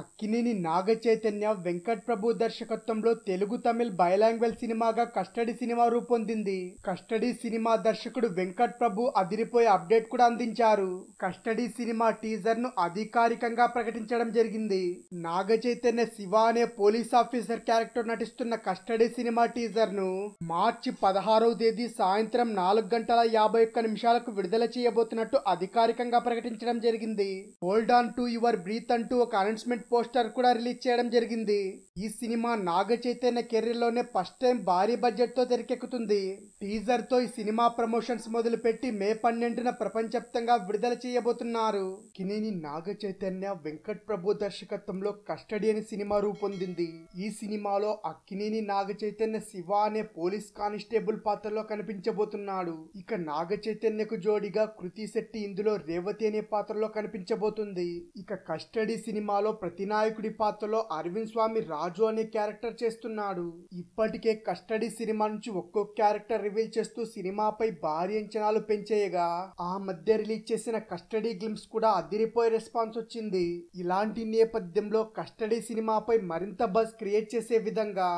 అక్కినేని నాగచైతన్య వెంకట్ ప్రభు దర్శకత్వంలో తెలుగు తమిళ్ బయలాంగ్వేజ్ సినిమాగా custody cinema రూపొందింది కస్టడీ సినిమా దర్శకుడు వెంకట్ ప్రభు అదిరిపోయే అప్డేట్ కూడా అందించారు కస్టడీ సినిమా టీజర్ ను అధికారికంగా ప్రకటించడం జరిగింది నాగచైతన్య శివ అనే పోలీస్ ఆఫీసర్ క్యారెక్టర్ నటిస్తున్న కస్టడీ సినిమా టీజర్ ను మార్చి పదహారవ తేదీ సాయంత్రం నాలుగు గంటల యాభై ఒక్క నిమిషాలకు విడుదల చేయబోతున్నట్టు అధికారికంగా ప్రకటించడం జరిగింది hold on to your breath అంటూ ఒక అనౌన్స్మెంట్ టాలీవుడ్ పోస్టర్ కూడా రిలీజ్ చేయడం జరిగింది ఈ సినిమా నాగ చైతన్య కెరీర్లోనే ఫస్ట్ టైం భారీ బడ్జెట్ తో తెరకెక్కుతుంది టీజర్తో ఈ సినిమా ప్రమోషన్స్ మొదలుపెట్టి మే పన్నెండున ప్రపంచవ్యాప్తంగా విడుదల చేయబోతున్నారు కినేని నాగ చైతన్య వెంకట్ ప్రభు దర్శకత్వంలో కస్టడీ అనే సినిమా రూపొందింది ఈ సినిమాలో అక్కినేని నాగ చైతన్య శివ అనే పోలీస్ కానిస్టేబుల్ పాత్రలో కనిపించబోతున్నాడు ఇక నాగ చైతన్యకు జోడిగా కృతి శెట్టి ఇందులో రేవతి అనే పాత్రలో కనిపించబోతుంది ఇక కస్టడీ సినిమాలో ప్రతి ప్రతినాయకుడి పాత్రలో అరవింద్ స్వామి రాజు అనే క్యారెక్టర్ చేస్తున్నాడు ఇప్పటికే కస్టడీ సినిమా నుంచి ఒక్కో క్యారెక్టర్ రివీల్ చేస్తూ సినిమాపై భారీ అంచనాలు పెంచేయగా ఆ మధ్య రిలీజ్ చేసిన కస్టడీ గ్లిమ్స్ కూడా అదిరిపోయే రెస్పాన్స్ వచ్చింది ఇలాంటి నేపథ్యంలో కస్టడీ సినిమాపై మరింత బస్ క్రియేట్ చేసే విధంగా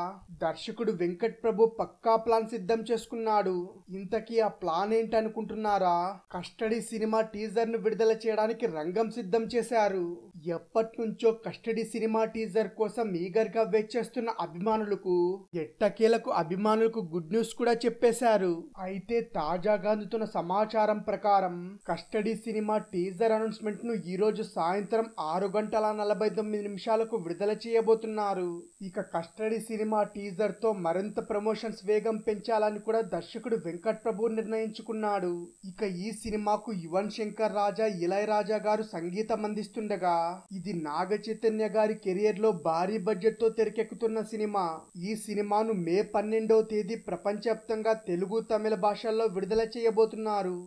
దర్శకుడు వెంకట్ ప్రభు పక్కా ప్లాన్ సిద్ధం చేసుకున్నాడు ఇంతకీ ఆ ప్లాన్ ఏంటనుకుంటున్నారా కస్టడీ సినిమా టీజర్ ను విడుదల చేయడానికి రంగం సిద్ధం చేశారు ఎప్పట్నుంచో కస్టడీ సినిమా టీజర్ కోసం ఈగర్గా వెయిట్ చేస్తున్న అభిమానులకు ఎట్టకేలకు అభిమానులకు గుడ్ న్యూస్ కూడా చెప్పేశారు అయితే తాజాగా అందుతున్న సమాచారం ప్రకారం కస్టడీ సినిమా టీజర్ అనౌన్స్మెంట్ ను ఈ రోజు సాయంత్రం ఆరు గంటల నలభై తొమ్మిది నిమిషాలకు విడుదల చేయబోతున్నారు ఇక కస్టడీ సినిమా టీజర్ తో మరింత ప్రమోషన్స్ వేగం పెంచాలని కూడా దర్శకుడు వెంకట్ ప్రభు నిర్ణయించుకున్నాడు ఇక ఈ సినిమాకు యువన్ శంకర్ రాజా ఇళయరాజా గారు సంగీతం అందిస్తుండగా ఇది నాగ చైతన్య గారి కెరియర్ లో భారీ బడ్జెట్ తో తెరకెక్కుతున్న సినిమా ఈ సినిమాను మే పన్నెండవ తేదీ ప్రపంచవ్యాప్తంగా తెలుగు తమిళ భాషల్లో విడుదల చేయబోతున్నారు